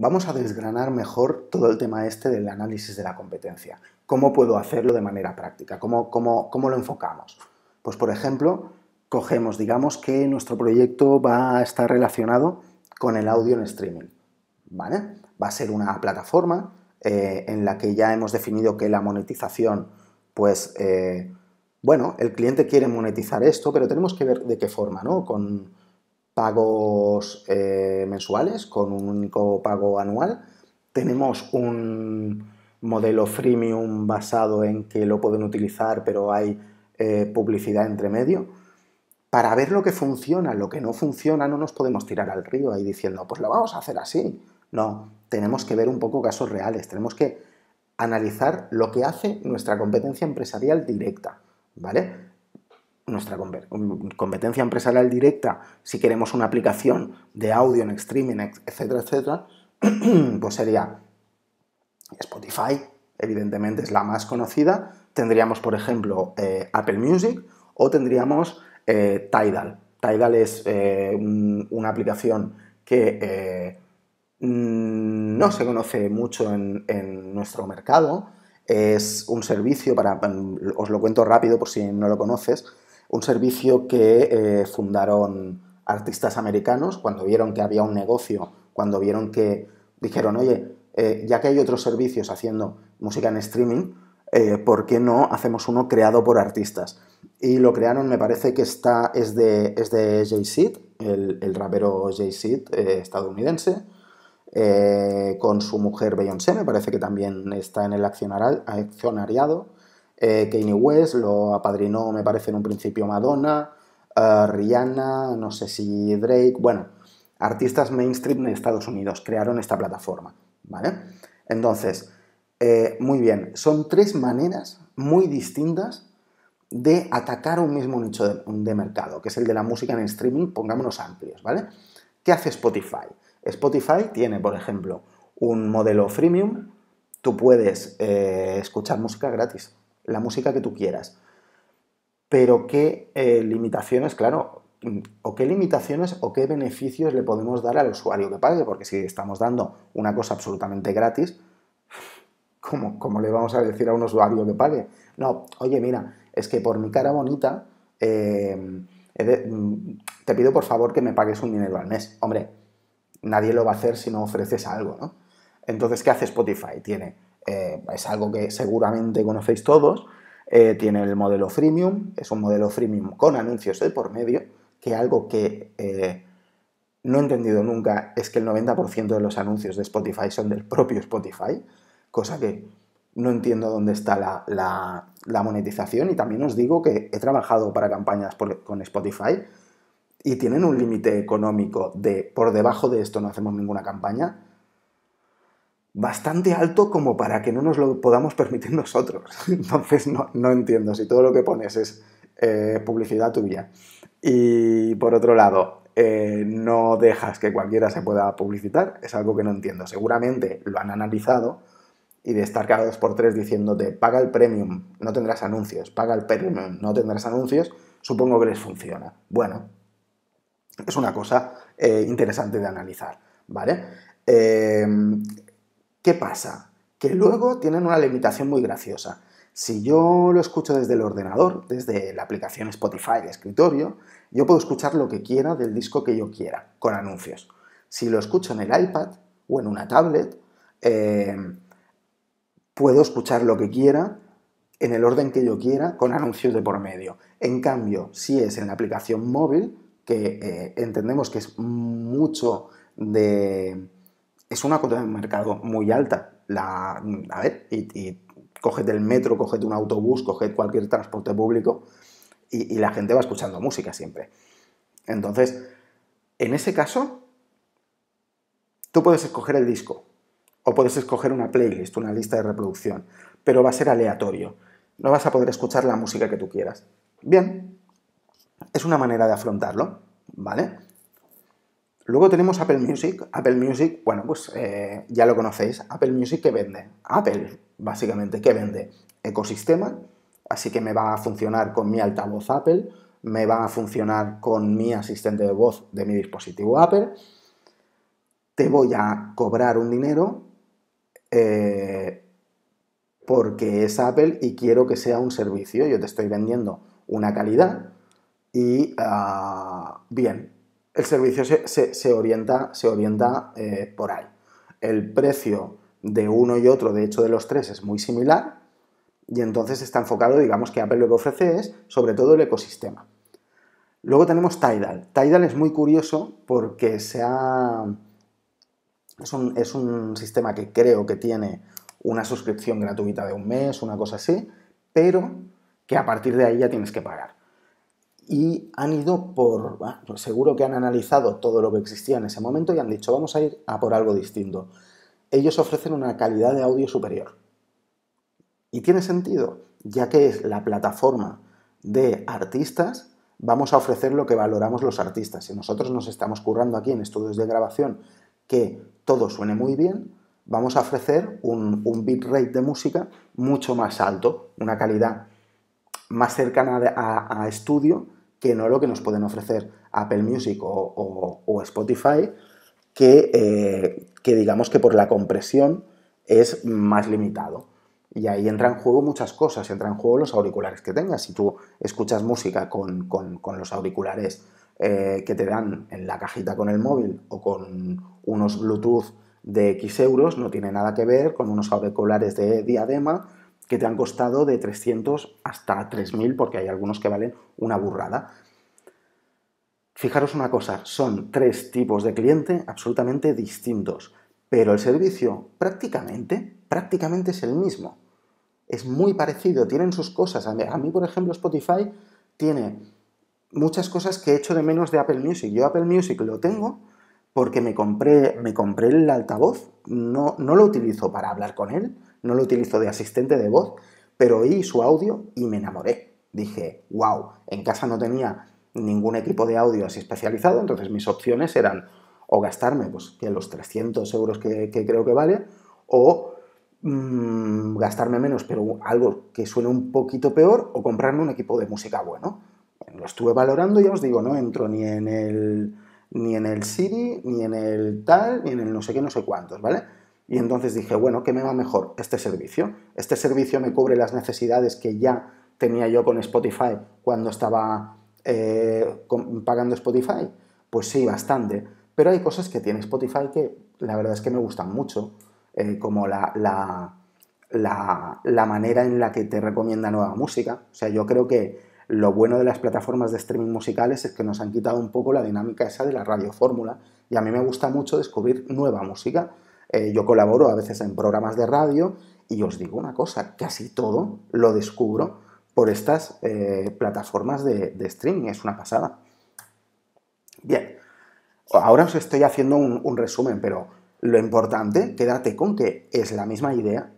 Vamos a desgranar mejor todo el tema este del análisis de la competencia. ¿Cómo puedo hacerlo de manera práctica? ¿Cómo, lo enfocamos? Pues, por ejemplo, cogemos, digamos que nuestro proyecto va a estar relacionado con el audio en streaming. ¿Vale? Va a ser una plataforma eh, en la que ya hemos definido que la monetización, pues, eh, bueno, el cliente quiere monetizar esto, pero tenemos que ver de qué forma, ¿no? Con, pagos eh, mensuales con un único pago anual. Tenemos un modelo freemium basado en que lo pueden utilizar pero hay eh, publicidad entre medio. Para ver lo que funciona, lo que no funciona, no nos podemos tirar al río ahí diciendo, pues lo vamos a hacer así. No, tenemos que ver un poco casos reales, tenemos que analizar lo que hace nuestra competencia empresarial directa, ¿vale? nuestra competencia empresarial directa, si queremos una aplicación de audio en streaming, etcétera, etcétera, pues sería Spotify, evidentemente es la más conocida. Tendríamos, por ejemplo, eh, Apple Music o tendríamos eh, Tidal. Tidal es eh, una aplicación que mm, no se conoce mucho en, en nuestro mercado. Es un servicio para, mm, os lo cuento rápido por si no lo conoces, un servicio que eh, fundaron artistas americanos cuando vieron que había un negocio, cuando vieron que dijeron, oye, eh, ya que hay otros servicios haciendo música en streaming, eh, ¿por qué no hacemos uno creado por artistas? Y lo crearon, me parece que está, es de, es de Jay Seed, el, rapero Jay Seed estadounidense, con su mujer Beyoncé, me parece que también está en el accionariado. Eh, Kanye West lo apadrinó, me parece, en un principio Madonna, eh, Rihanna, no sé si Drake, bueno, artistas mainstream de Estados Unidos crearon esta plataforma, ¿vale? Entonces, eh, muy bien, son tres maneras muy distintas de atacar un mismo nicho de, mercado, que es el de la música en streaming, pongámonos amplios, ¿vale? ¿Qué hace Spotify? Spotify tiene, por ejemplo, un modelo freemium, tú puedes escuchar música gratis la música que tú quieras. Pero qué eh, limitaciones, claro, o qué limitaciones o qué beneficios le podemos dar al usuario que pague, porque si estamos dando una cosa absolutamente gratis, ¿cómo, le vamos a decir a un usuario que pague? No, oye, mira, es que por mi cara bonita, eh, mm, te pido por favor que me pagues un dinero al mes. Hombre, nadie lo va a hacer si no ofreces algo, ¿no? Entonces, ¿qué hace Spotify? Tiene eh, es algo que seguramente conocéis todos. Eh, tiene el modelo freemium, es un modelo freemium con anuncios de por medio, que algo que eh, no he entendido nunca es que el 90% de los anuncios de Spotify son del propio Spotify, cosa que no entiendo dónde está la, monetización y también os digo que he trabajado para campañas con Spotify y tienen un límite económico de por debajo de esto no hacemos ninguna campaña bastante alto como para que no nos lo podamos permitir nosotros. Entonces no, entiendo si todo lo que pones es eh, publicidad tuya y por otro lado eh, no dejas que cualquiera se pueda publicitar, es algo que no entiendo. Seguramente lo han analizado y de estar cada dos por tres diciéndote paga el premium, no tendrás anuncios, paga el premium, no tendrás anuncios, supongo que les funciona. Bueno, es una cosa eh, interesante de analizar, ¿vale? ¿Qué pasa? Que luego tienen una limitación muy graciosa. Si yo lo escucho desde el ordenador, desde la aplicación Spotify de escritorio, yo puedo escuchar lo que quiera del disco que yo quiera, con anuncios. Si lo escucho en el iPad o en una tablet, eh, puedo escuchar lo que quiera en el orden que yo quiera, con anuncios de por medio. En cambio, si es en la aplicación móvil, que eh, entendemos que es mucho de, es una cuota de mercado muy alta. La, a ver, y, coged el metro, coged un autobús, coged cualquier transporte público y la gente va escuchando música siempre. Entonces, en ese caso, tú puedes escoger el disco o puedes escoger una playlist, una lista de reproducción, pero va a ser aleatorio. No vas a poder escuchar la música que tú quieras. Bien, es una manera de afrontarlo, ¿vale? Luego tenemos Apple Music. Apple Music, bueno, pues eh, ya lo conocéis. Apple Music que vende. Apple, básicamente, ¿qué vende? Ecosistema. Así que me va a funcionar con mi altavoz Apple, me va a funcionar con mi asistente de voz de mi dispositivo Apple. Te voy a cobrar un dinero eh, porque es Apple y quiero que sea un servicio. Yo te estoy vendiendo una calidad y ah, bien, el servicio se, orienta, se orienta eh, por ahí. El precio de uno y otro, de hecho de los tres, es muy similar y entonces está enfocado, digamos que Apple lo que ofrece es sobre todo el ecosistema. Luego tenemos Tidal. Tidal es muy curioso porque es un sistema que creo que tiene una suscripción gratuita de un mes, una cosa así, pero que a partir de ahí ya tienes que pagar y han ido por, ah, pues seguro que han analizado todo lo que existía en ese momento y han dicho, vamos a ir a por algo distinto. Ellos ofrecen una calidad de audio superior. Y tiene sentido, ya que es la plataforma de artistas, vamos a ofrecer lo que valoramos los artistas. Si nosotros nos estamos currando aquí en estudios de grabación que todo suene muy bien, vamos a ofrecer un, bitrate de música mucho más alto, una calidad más cercana a estudio que no lo que nos pueden ofrecer Apple Music o, Spotify, que, eh, que, digamos que por la compresión es más limitado. Y ahí entra en juego muchas cosas, entran en juego los auriculares que tengas. Si tú escuchas música con, los auriculares eh, que te dan en la cajita con el móvil o con unos Bluetooth de X euros, no tiene nada que ver con unos auriculares de diadema que te han costado de 300 hasta 3.000, porque hay algunos que valen una burrada. Fijaros una cosa, son tres tipos de cliente absolutamente distintos, pero el servicio prácticamente, prácticamente es el mismo. Es muy parecido, tienen sus cosas. A mí, por ejemplo, Spotify tiene muchas cosas que he hecho de menos de Apple Music. Yo Apple Music lo tengo, porque me compré, me compré el altavoz, no, no lo utilizo para hablar con él, no lo utilizo de asistente de voz, pero oí su audio y me enamoré. Dije, wow, en casa no tenía ningún equipo de audio así especializado, entonces mis opciones eran o gastarme pues, que los 300 euros que, creo que vale, o mm, gastarme menos, pero algo que suene un poquito peor, o comprarme un equipo de música bueno. Lo estuve valorando y ya os digo, no entro ni en el ni en el Siri, ni en el tal, ni en el no sé qué, no sé cuántos, ¿vale? Y entonces dije, bueno, ¿qué me va mejor? Este servicio. Este servicio me cubre las necesidades que ya tenía yo con Spotify cuando estaba eh, pagando Spotify. Pues sí, bastante. Pero hay cosas que tiene Spotify que la verdad es que me gustan mucho, eh, como la, la, la, la manera en la que te recomienda nueva música. O sea, yo creo que lo bueno de las plataformas de streaming musicales es que nos han quitado un poco la dinámica esa de la radio fórmula y a mí me gusta mucho descubrir nueva música. Eh, yo colaboro a veces en programas de radio y os digo una cosa, casi todo lo descubro por estas eh, plataformas de, streaming, es una pasada. Bien, ahora os estoy haciendo un, un resumen, pero lo importante, quédate con que es la misma idea,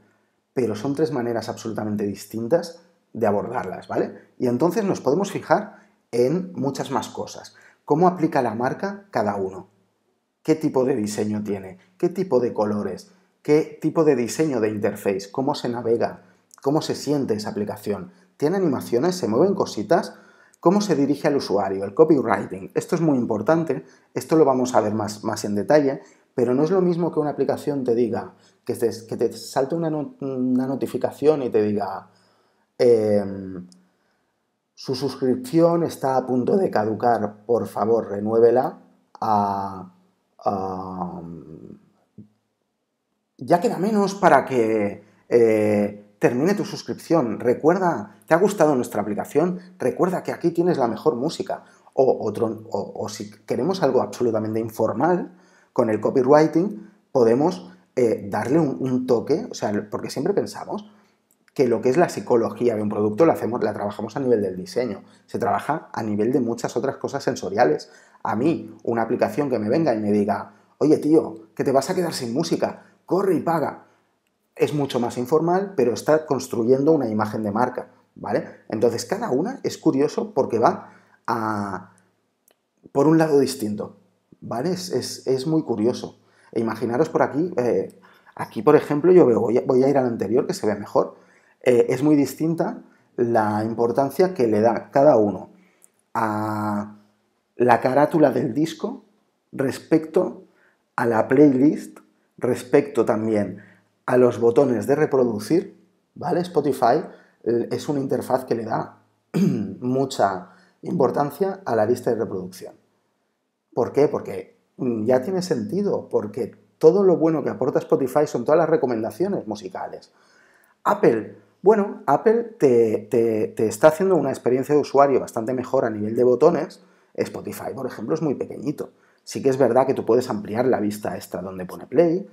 pero son tres maneras absolutamente distintas de abordarlas, ¿vale? Y entonces nos podemos fijar en muchas más cosas. ¿Cómo aplica la marca cada uno? ¿Qué tipo de diseño tiene? ¿Qué tipo de colores? ¿Qué tipo de diseño de interface? ¿Cómo se navega? ¿Cómo se siente esa aplicación? ¿Tiene animaciones? ¿Se mueven cositas? ¿Cómo se dirige al usuario? El copywriting. Esto es muy importante, esto lo vamos a ver más, en detalle, pero no es lo mismo que una aplicación te diga, que te, salte una notificación y te diga, Em, su suscripción está a punto de caducar, por favor, renuévela. ya queda menos para que eh, termine tu suscripción. Recuerda, ¿te ha gustado nuestra aplicación? Recuerda que aquí tienes la mejor música. O, otro, o, si queremos algo absolutamente informal, con el copywriting podemos eh, darle un, un toque, o sea, porque siempre pensamos, que lo que es la psicología de un producto la, hacemos, la trabajamos a nivel del diseño, se trabaja a nivel de muchas otras cosas sensoriales. A mí, una aplicación que me venga y me diga, oye tío, que te vas a quedar sin música, corre y paga. Es mucho más informal, pero está construyendo una imagen de marca, ¿vale? Entonces cada una es curioso porque va a... por un lado distinto, ¿vale? Es, muy curioso. E imaginaros por aquí, eh, aquí por ejemplo yo veo, voy a, voy a ir al anterior que se ve mejor, eh, es muy distinta la importancia que le da cada uno a la carátula del disco respecto a la playlist, respecto también a los botones de reproducir, ¿vale? Spotify es una interfaz que le da mucha importancia a la lista de reproducción. ¿Por qué? Porque mm, ya tiene sentido, porque todo lo bueno que aporta Spotify son todas las recomendaciones musicales. Apple bueno, Apple te, está haciendo una experiencia de usuario bastante mejor a nivel de botones. Spotify, por ejemplo, es muy pequeñito. Sí que es verdad que tú puedes ampliar la vista extra donde pone play.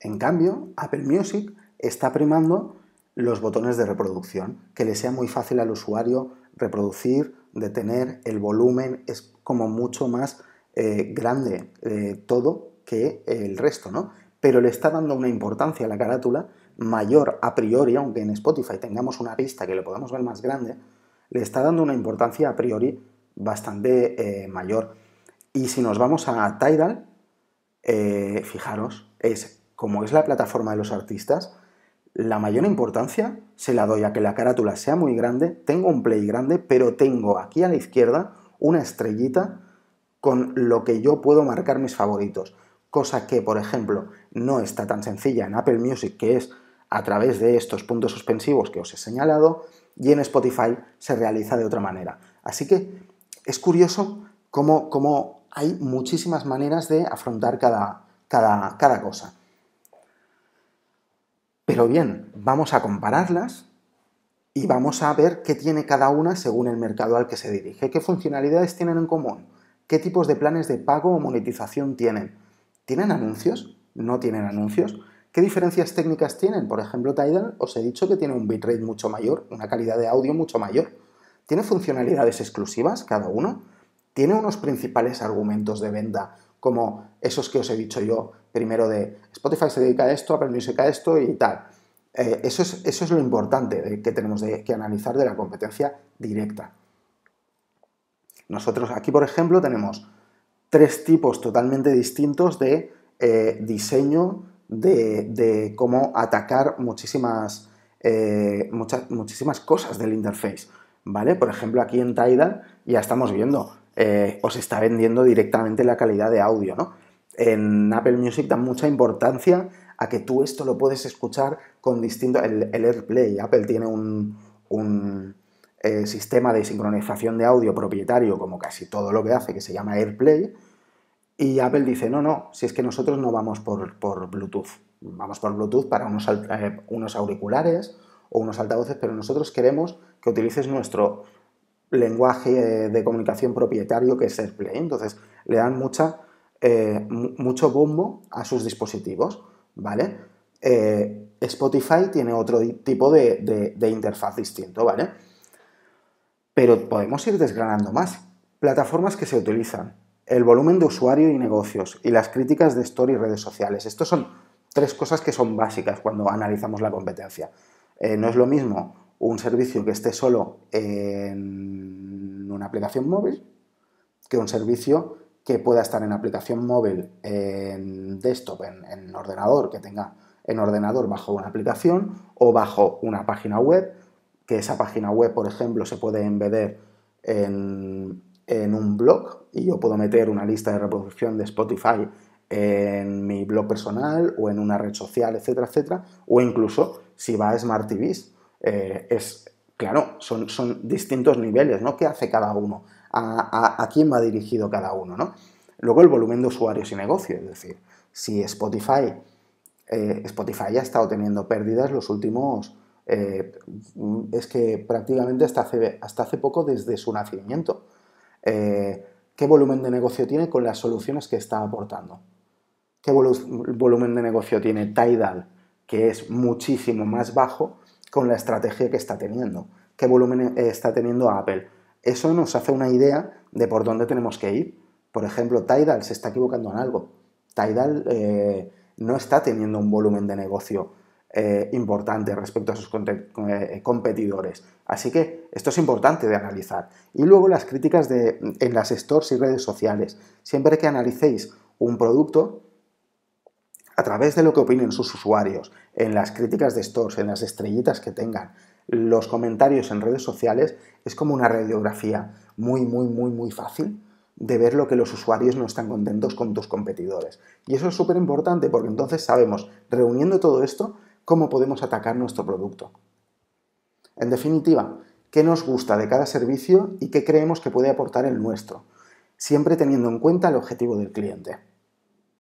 En cambio, Apple Music está primando los botones de reproducción, que le sea muy fácil al usuario reproducir, detener el volumen, es como mucho más eh, grande eh, todo que el resto, ¿no? Pero le está dando una importancia a la carátula mayor a priori, aunque en Spotify tengamos una vista que le podamos ver más grande, le está dando una importancia a priori bastante eh, mayor. Y si nos vamos a Tidal, eh, fijaros, es como es la plataforma de los artistas, la mayor importancia se la doy a que la carátula sea muy grande, tengo un play grande, pero tengo aquí a la izquierda una estrellita con lo que yo puedo marcar mis favoritos, cosa que por ejemplo no está tan sencilla en Apple Music, que es a través de estos puntos suspensivos que os he señalado y en Spotify se realiza de otra manera. Así que es curioso cómo, hay muchísimas maneras de afrontar cada, cada cosa. Pero bien, vamos a compararlas y vamos a ver qué tiene cada una según el mercado al que se dirige, qué funcionalidades tienen en común, qué tipos de planes de pago o monetización tienen. ¿Tienen anuncios? ¿No tienen anuncios? ¿Qué diferencias técnicas tienen? Por ejemplo, Tidal os he dicho que tiene un bitrate mucho mayor, una calidad de audio mucho mayor. Tiene funcionalidades exclusivas cada uno. Tiene unos principales argumentos de venta como esos que os he dicho yo, primero de Spotify se dedica a esto, Apple Music a esto y tal. Eh, eso, es, eso, es, lo importante que tenemos que analizar de la competencia directa. Nosotros aquí, por ejemplo, tenemos tres tipos totalmente distintos de eh, diseño de, cómo atacar eh, muchísimas, cosas del interface. ¿Vale? Por ejemplo, aquí en Tidal ya estamos viendo, eh, os está vendiendo directamente la calidad de audio, ¿no? En Apple Music dan mucha importancia a que tú esto lo puedes escuchar con distinto. El, AirPlay, Apple tiene un, eh, sistema de sincronización de audio propietario, como casi todo lo que hace, que se llama AirPlay y Apple dice, no, no, si es que nosotros no vamos por, Bluetooth, vamos por Bluetooth para unos, eh, unos auriculares o unos altavoces, pero nosotros queremos que utilices nuestro lenguaje de comunicación propietario que es AirPlay. Entonces, le dan mucha, eh, mucho bombo a sus dispositivos, ¿vale? Eh, Spotify tiene otro tipo de, de interfaz distinto, ¿vale? Pero podemos ir desgranando más. Plataformas que se utilizan el volumen de usuario y negocios y las críticas de Store y redes sociales. Estos son tres cosas que son básicas cuando analizamos la competencia. Eh, no es lo mismo un servicio que esté solo en una aplicación móvil que un servicio que pueda estar en aplicación móvil, en desktop, en, en ordenador, que tenga en ordenador bajo una aplicación o bajo una página web, que esa página web, por ejemplo, se puede embeder en en un blog y yo puedo meter una lista de reproducción de Spotify en mi blog personal o en una red social, etcétera, etcétera, o incluso si va a Smart TVs. Eh, es, claro, son, son, distintos niveles, ¿no? ¿Qué hace cada uno? ¿A, quién va dirigido cada uno, ¿no? Luego el volumen de usuarios y negocio, es decir, si Spotify, eh, Spotify ha estado teniendo pérdidas los últimos, eh, es que prácticamente hasta hace, hasta hace poco desde su nacimiento. Eh, qué volumen de negocio tiene con las soluciones que está aportando. ¿Qué volumen de negocio tiene Tidal, que es muchísimo más bajo con la estrategia que está teniendo? ¿Qué volumen eh, está teniendo Apple? Eso nos hace una idea de por dónde tenemos que ir. Por ejemplo, Tidal se está equivocando en algo. Tidal eh, no está teniendo un volumen de negocio eh, importante respecto a sus eh, competidores. Así que esto es importante de analizar. Y luego las críticas de, en las stores y redes sociales. Siempre que analicéis un producto, a través de lo que opinen sus usuarios, en las críticas de stores, en las estrellitas que tengan, los comentarios en redes sociales, es como una radiografía muy, muy, muy, muy fácil de ver lo que los usuarios no están contentos con tus competidores. Y eso es súper importante porque entonces sabemos, reuniendo todo esto, cómo podemos atacar nuestro producto. En definitiva, qué nos gusta de cada servicio y qué creemos que puede aportar el nuestro, siempre teniendo en cuenta el objetivo del cliente.